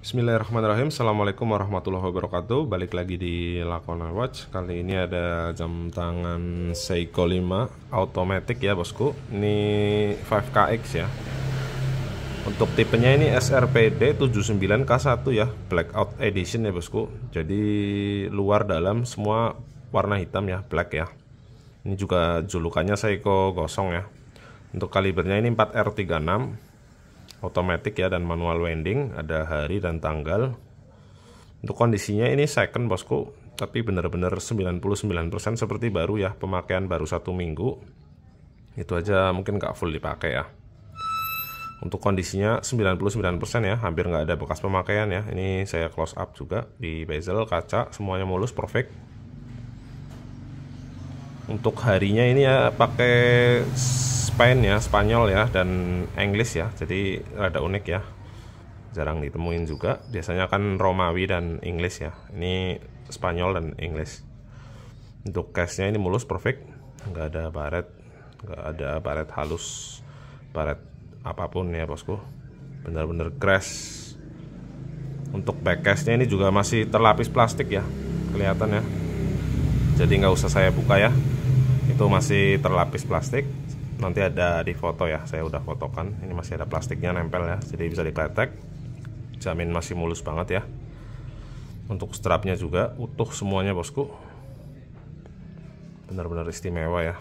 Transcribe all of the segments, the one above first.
Bismillahirrahmanirrahim Assalamualaikum warahmatullahi wabarakatuh Balik lagi di Lakona Watch Kali ini ada jam tangan Seiko 5 Automatic ya bosku Ini 5KX ya Untuk tipenya ini SRPD 79K1 ya Blackout Edition ya bosku Jadi luar dalam semua warna hitam ya Black ya Ini juga julukannya Seiko gosong ya Untuk kalibernya ini 4R36 otomatik ya dan manual winding ada hari dan tanggal untuk kondisinya ini second bosku tapi benar-benar 99% seperti baru ya pemakaian baru satu minggu itu aja mungkin nggak full dipakai ya untuk kondisinya 99% ya hampir nggak ada bekas pemakaian ya ini saya close up juga di bezel kaca semuanya mulus perfect untuk harinya ini ya pakai Spain ya Spanyol ya dan English ya jadi rada unik ya jarang ditemuin juga biasanya kan Romawi dan english ya ini Spanyol dan english untuk case nya ini mulus perfect nggak ada baret nggak ada baret halus baret apapun ya bosku Bener-bener crash untuk back case nya ini juga masih terlapis plastik ya kelihatan ya jadi nggak usah saya buka ya itu masih terlapis plastik nanti ada di foto ya saya udah fotokan ini masih ada plastiknya nempel ya jadi bisa dikletek jamin masih mulus banget ya untuk strapnya juga utuh semuanya bosku benar-benar istimewa ya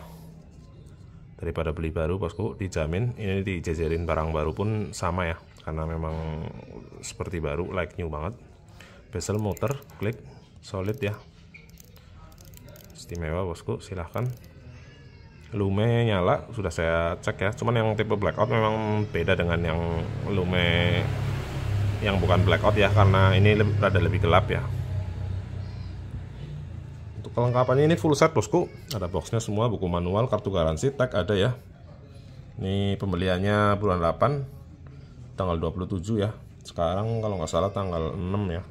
daripada beli baru bosku dijamin ini dijejerin barang baru pun sama ya karena memang seperti baru like new banget bezel muter klik solid ya istimewa bosku silahkan lume nyala sudah saya cek ya cuman yang tipe blackout memang beda dengan yang lume yang bukan blackout ya karena ini lebih, rada lebih gelap ya untuk kelengkapannya ini full set bosku ada boxnya semua buku manual kartu garansi tag ada ya ini pembeliannya bulan 8 tanggal 27 ya sekarang kalau nggak salah tanggal 6 ya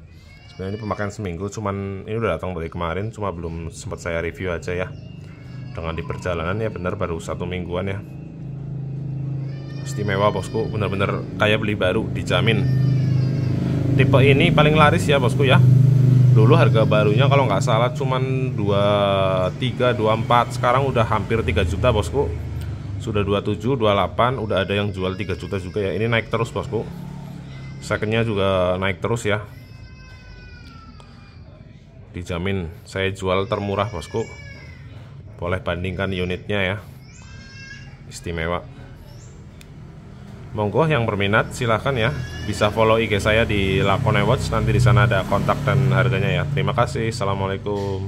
sebenarnya ini pemakaian seminggu cuman ini udah datang dari kemarin cuma belum sempat saya review aja ya dengan di perjalanan ya benar baru satu mingguan ya istimewa bosku benar-benar kayak beli baru dijamin tipe ini paling laris ya bosku ya dulu harga barunya kalau nggak salah cuman 23 24 sekarang udah hampir 3 juta bosku sudah 27 28 udah ada yang jual 3 juta juga ya ini naik terus bosku secondnya juga naik terus ya dijamin saya jual termurah bosku boleh bandingkan unitnya ya istimewa monggo yang berminat silahkan ya bisa follow IG saya di Lakone Watch nanti di sana ada kontak dan harganya ya terima kasih assalamualaikum